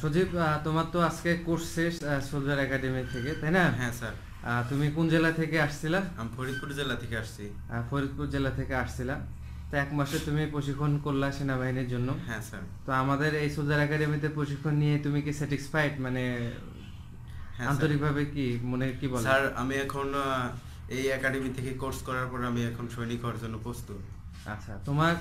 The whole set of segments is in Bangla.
সজীব তোমার তো আজকে কোর্স শেষ সোলজার একাডেমি থেকে তাই না হ্যাঁ স্যার তুমি কোন জেলা থেকে আসছিলা আমি ফরিদপুর জেলা থেকে আসছি ফরিদপুর জেলা থেকে আসছিলাম তো এক মাসে তুমি প্রশিক্ষণ করলা সেনাবাহিনীর জন্য হ্যাঁ স্যার তো আমাদের এই সোলজার একাডেমিতে প্রশিক্ষণ নিয়ে তুমি কি স্যাটিসফাইড মানে হ্যাঁ, আন্তরিকভাবে কি মনে কি বল স্যার আমি এখন এই একাডেমি থেকে কোর্স করার পর আমি এখন সৈনিক হওয়ার জন্য প্রস্তুত আচ্ছা তোমার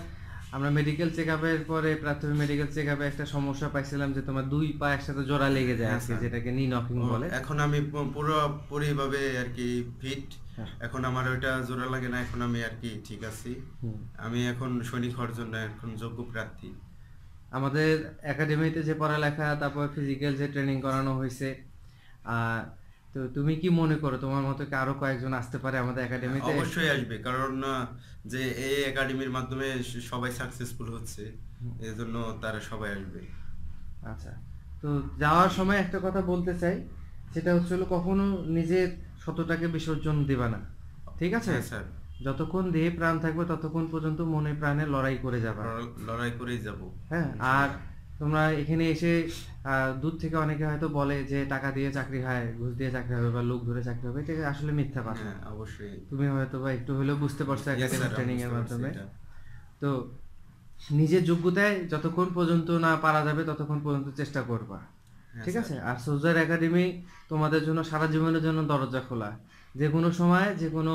আমরা মেডিকেল চেক আপের পরে প্রাথমিক মেডিকেল চেক আপে একটা সমস্যা পাইছিলাম যে তোমার দুই পা একসাথে জোড়া লেগে যায় আজকে হ্যাঁ, যেটাকে নি নকিং বলে এখন আমি পুরোপুরি ভাবে আর কি ফিট হ্যাঁ। এখন আমার ওইটা জোড়া লাগে না এখন আমি আর কি ঠিক আছি আমি এখন সৈনিক হওয়ার জন্য এখন যোগ্য প্রার্থী আমাদের একাডেমিতে যে পড়ালেখা তারপর ফিজিক্যাল যে ট্রেনিং করানো হয়েছে তো তুমি কি মনে করো তোমার মতো কি আরো কয়েকজন আসতে পারে আমাদের একাডেমিতে অবশ্যই আসবে কারণ যে এই একাডেমির মাধ্যমে সবাই সাকসেসফুল হচ্ছে এজন্য তারা সবাই আসবে আচ্ছা তো যাওয়ার সময় একটা কথা বলতে চাই সেটা হচ্ছে হলো কখনো নিজের শতটাকে বিসর্জন দেবা না ঠিক আছে হ্যাঁ, স্যার যতক্ষণ দেহে প্রাণ থাকবে ততক্ষণ পর্যন্ত মনে প্রাণে লড়াই করে যাবা লড়াই করেই যাব হ্যাঁ আর তোমরা এখানে এসে দূর থেকে অনেকে হয়তো বলে যে টাকা দিয়ে চাকরি হয় ঘুষ দিয়ে চাকরি হবে বা লোক ধরে চাকরি হবে এটা আসলে মিথ্যা কথা হ্যাঁ, অবশ্যই তুমি হয়তো বা একটু হলেও বুঝতে পারছো একটা ট্রেনিং এর মাধ্যমে তো নিজের যোগ্যতায় যতক্ষণ পর্যন্ত না পারা যাবে ততক্ষণ পর্যন্ত চেষ্টা করবা ঠিক আছে আর সোজার একাডেমি তোমাদের জন্য সারা জীবনের জন্য দরজা খোলা যে কোনো সময় যে কোনো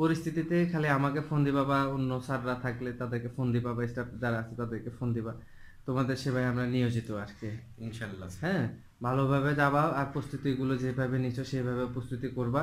পরিস্থিতিতে খালি আমাকে ফোন দিবা বা অন্য স্যাররা থাকলে তাদেরকে ফোন দিবা বা স্টাফ যারা আছে তাদেরকে ফোন দিবা তোমাদের সেবায় আমরা নিয়োজিত আজকে ইনশাল্লাহ হ্যাঁ ভালোভাবে যাবা আর প্রস্তুতিগুলো যেভাবে নিছো সেভাবে প্রস্তুতি করবা